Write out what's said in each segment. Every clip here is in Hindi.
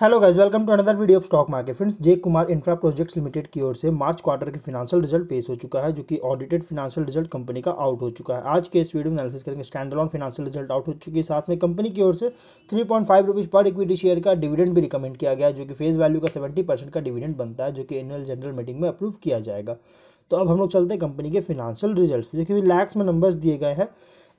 hello guys welcome to another video of stock market friends J Kumar infra projects limited की ओर से मार्च क्वार्टर के फिनाशियल रिजल्ट पेश हो चुका है जो कि ऑडिटेड फिनेंशियल रिजल्ट कंपनी का आउट हो चुका है आज के इस वीडियो में एनालिसिस करेंगे ऑन फिनेंशियल रिजल्ट आउट हो चुकी है साथ में कंपनी की ओर से थ्री पॉइंट फाइव पर इक्विटी शेयर का डिविडेंड भी रिकमेंड किया गया जो कि फेस वैल्यू का सेवेंटी परसेंट का डिविडेंड बनता है जो कि एनुअल जनरल मीटिंग में अप्रूव किया जाएगा तो अब हम लोग चलते हैं कंपनी के फिनाशियल रिजल्ट जो कि लैक्स में नंबर्स दिए गए हैं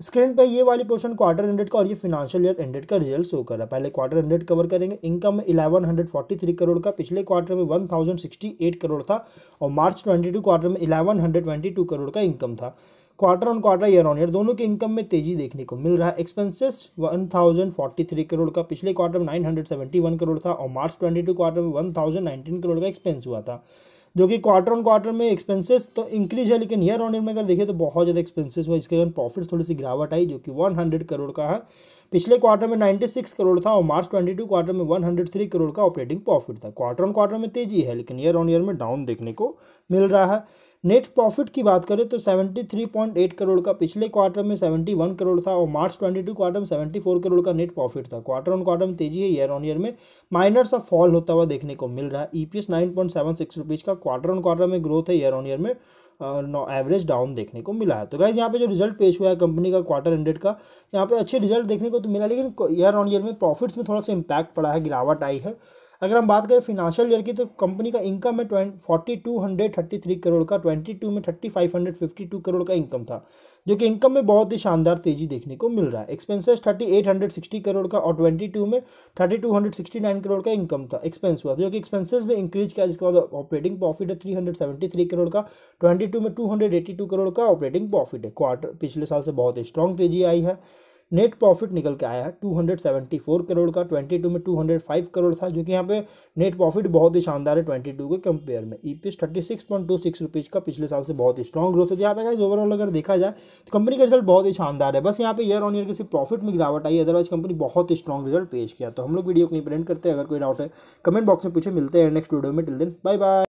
स्क्रीन पे ये वाली पोर्शन क्वार्टर हंड्रेड का और ये फिनेंशियल ईयर हंड्रेड का रिजल्ट शो कर रहा है पहले क्वार्टर हंड्रेड कवर करेंगे इनकम में eleven hundred forty three crore का पिछले क्वार्टर में one thousand sixty eight crore था और मार्च ट्वेंटी टू क्वार्टर में eleven hundred twenty two crore का इनकम था quarter on quarter year on year दोनों के इनकम में तेजी देखने को मिल रहा है एक्सपेंसेस थ्री करोड़ का पिछले क्वार्टर में nine hundred seventy one crore था और मार्च ट्वेंटी टू क्वार्टर में वन थाउजेंड नाइनटीन करोड़ का एक्सपेंस हुआ था जो कि क्वार्टर ऑन क्वार्टर में एक्सपेंसेस तो इंक्रीज है लेकिन ईयर ऑन ईयर में अगर देखिए तो बहुत ज़्यादा एक्सपेंसेस हुआ इसके कारण प्रॉफिट थोड़ी सी गिरावट आई जो कि वन हंड्रेड करोड़ का है पिछले क्वार्टर में 96 करोड़ था और मार्च 22 क्वार्टर में 103 करोड़ का ऑपरेटिंग प्रॉफिट था क्वार्टर ऑन क्वार्टर में तेजी है लेकिन ईयर ऑन ईयर में डाउन देखने को मिल रहा है नेट प्रॉफिट की बात करें तो 73.8 करोड़ का पिछले क्वार्टर में 71 करोड़ था और मार्च 22 क्वार्टर में 74 करोड़ का नेट प्रॉफिट था क्वार्टर ऑन क्वार्टर में तेजी है ईयर ऑन ईयर में माइनर सा फॉल होता हुआ देखने को मिल रहा है ई पी एस का क्वार्टर ऑन क्वार्टर में ग्रोथ है ईयर ऑन ईयर में एवरेज डाउन देखने को मिला है तो गाइज यहाँ पे जो रिजल्ट पेश हुआ है कंपनी का क्वार्टर हंड्रेड का यहाँ पे अच्छे रिजल्ट देखने को तो मिला लेकिन ईयर ऑन ईयर में प्रॉफिट्स में थोड़ा सा इंपैक्ट पड़ा है गिरावट आई है अगर हम बात करें फिनाशियल ईयर की तो कंपनी का इनकम है twenty forty two hundred thirty three crore का ट्वेंटी टू में thirty five hundred fifty two crore का इनकम था जो कि इनकम में बहुत ही शानदार तेजी देखने को मिल रहा है expenses thirty eight hundred sixty crore का और ट्वेंटी टू में thirty two hundred sixty nine crore का इनकम था एक्सपेंस हुआ जो कि एक्सपेंसेस में इंक्रीज किया जिसके बाद ऑपरेटिंग प्रॉफिट है three hundred seventy three crore का ट्वेंटी 2022 में 282 करोड़ का ऑपरेटिंग प्रॉफिट है क्वार्टर पिछले साल से बहुत स्ट्रॉन्ग तेजी आई है नेट प्रॉफिट निकल के आया है फोर करोड़ का 22 में 205 करोड़ था जो कि यहाँ पे नेट प्रॉफिट बहुत ही शानदार है 22 के कंपेयर में E P S thirty six point two six rupees का पिछले साल से बहुत ही स्ट्रॉन्ग ग्रोथ है तो यहाँ पे गाइज ओवरऑल अगर देखा जाए तो कंपनी का रिजल्ट बहुत ही शानदार है बस यहाँ पे ईयर ऑन ईयर किसी प्रॉफिट में गिरावट आई अदरवाइज कंपनी बहुत ही स्ट्रॉन्ग रिजल्ट पेश किया तो हम लोग वीडियो को इंप्रेंट करते हैं अगर कोई डाउट है कमेंट बॉक्स में पूछे मिलते हैं नेक्स्ट वीडियो में टिल दिन बाय बाय